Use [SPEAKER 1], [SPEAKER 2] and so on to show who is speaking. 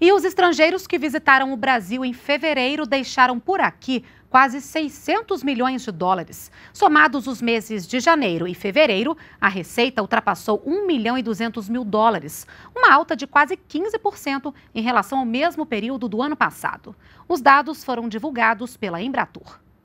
[SPEAKER 1] E os estrangeiros que visitaram o Brasil em fevereiro deixaram por aqui quase 600 milhões de dólares. Somados os meses de janeiro e fevereiro, a receita ultrapassou 1 milhão e 200 mil dólares, uma alta de quase 15% em relação ao mesmo período do ano passado. Os dados foram divulgados pela Embratur.